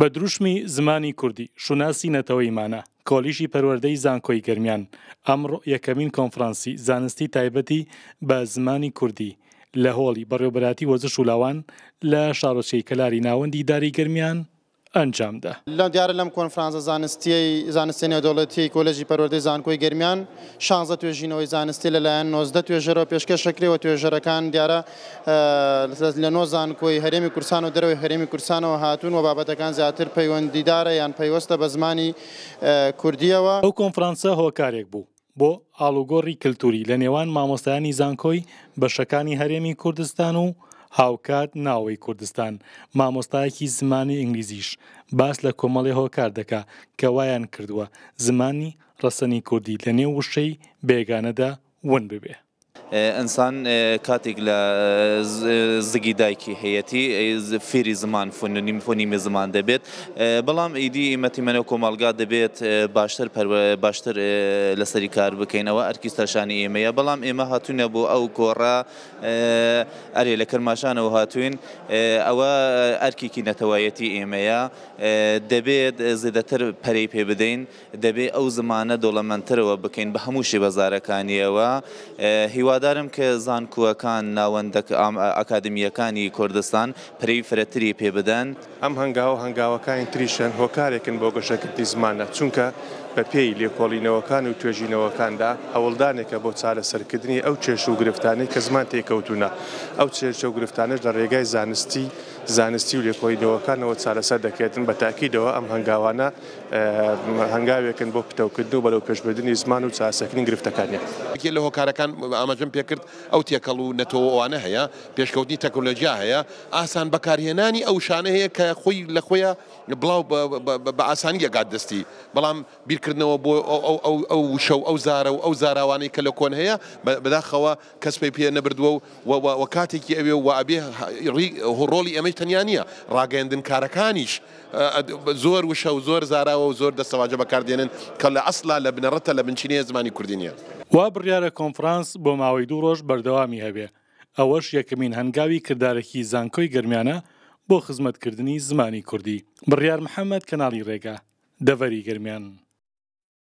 بە دروشمی زمانی کوردی شوناسی نەتەوەیمانە کۆلیشی پەروەردەی زانکۆی گرمیان ئەمڕۆ یەکەمین کۆنفرانسی زانستی تایبەتی بە زمانی کوردی لە هۆڵی بەڕێوبەتی وەزش ولاوان لە شارۆچەی کەلاری ناوەندی داری گرمیان ئەنجامدا لەم دیارە لەم کۆنفرانسە زانستی زانستێنە دەوڵەتی کۆلژی پەروەردەی زانکۆی گرمیان شانزە توێژینەوەی زانستی لەلایەن نۆزدە توێژەرەوە پێشکەشەکرێەوە توێژەرەکان دیارە لە نۆ زانکۆی هەرێمی کورسان و دەرەوەی هەرێمی کورسانەوە هاتون و بابەتەکان زیاتر پەیوەندیدارە یان پەیوەستە بە زمانی کوردیەوە ئەو کۆنفرانسە هۆکارێک بوو. بۆ ئالوگۆڕی کللتوری لە نێوان مامۆستایانی زانکۆی بەشەکانی هەرێمی کوردستان و هاوکات ناوەی کوردستان مامۆستایەکی زمانی ئینگلیزیش باس لە کۆمەڵی هۆکار دەکا کە وایان کردووە زمانی ڕەسەنی کوردی لە نێو وشەی بێگانەدا ون ببێ. ئەسان کاتێک لە زگی دایکی هەیەی فێری زمان فوننیم فۆنیمی زمان دەبێت بەڵام ئیدی ئیمەتی منە کۆمەلگا دەبێت باشتر باشتر لەسەری کار بکەینەوە ئەرکیستاشانی ئێمەیە بەڵام ئێمە هاتوونە بۆ ئەو گۆڕا ئەرێ لە کرماشانەوە هاتوین ئەوە ئەرکیکی نەتەوایەتی ئێمەیە دەبێت زیدەتر پەرەی پێ بدەین دەبێت ئەو زمانە دۆڵەمەندترەوە بکەین بە هەموو شێ بەزارەکانیەوە هیوا هیوادارم کە زانکووەکان ناوەندە ئاکادمیەکانی کوردستان پرەی فرەتری پێ بدەن ئەم هەنگاو هەنگاوەکانی تریشن هۆکارێکن بۆ گەشەکردی زمانە چونکە بە پێی لێکۆڵینەوەکان و توێژینەوەکاندا هەوڵدانێکە بۆ چارەسەرکردنی ئەو چێش و گرفتانی کە زمان تێکەوتونە ئەو چێشە و گرفتانش لە ڕێگای زانستی زانستی و لێکۆینەوەکانەوە چارەسەر دەکرێتن بە تاکیدەوە ئەم هەنگاوانە هەنگاوێکن بۆ پتەوکردن و بەلەو پێشبردننی زمان و چاسەکردنی گرفتەکانیان لە هۆکارەکان ئاماژم پێکرد ئەو تێکەڵ و نەتەوەوانە هەیە پێشکەوتنی تەکنۆلۆژیا هەیە ئاسان بەکارهێنانی ئەو شانە هەیە کە خۆی لە خۆیە بڵاو بە ئاسانی یەگات دەستی بەڵام بیرکردنەوە بۆ ئەو شەو ئەو زارە و ئەو زاراوانەی کە لە کۆن هەیە بەداخەوە کەس پێی پێ نەبردووە و کاتێکی ئەوێ و ئابێ هۆڕۆلی ئەمەی تەنیا نییە ڕاگەندن کارەکانیش زۆر وشە و زۆر زاراوە و زۆر دەستەواجە بەکاردێنن کە لە ئەسلا لە بنەڕەتە لە بنچینەیە زمانی کوردینە. وا بڕیارە کۆنفرانس بۆ ماوەی ڕۆی دوو ڕۆژ بەردەوامی هەبێ ئەوەش یەکەمین هەنگاوی کردارێکی زانکۆی گرمیانە بۆ خزمەتکردنی زمانی کوردی بڕیار محەممەد کەناڵی ڕێگا دەڤەری گرمیان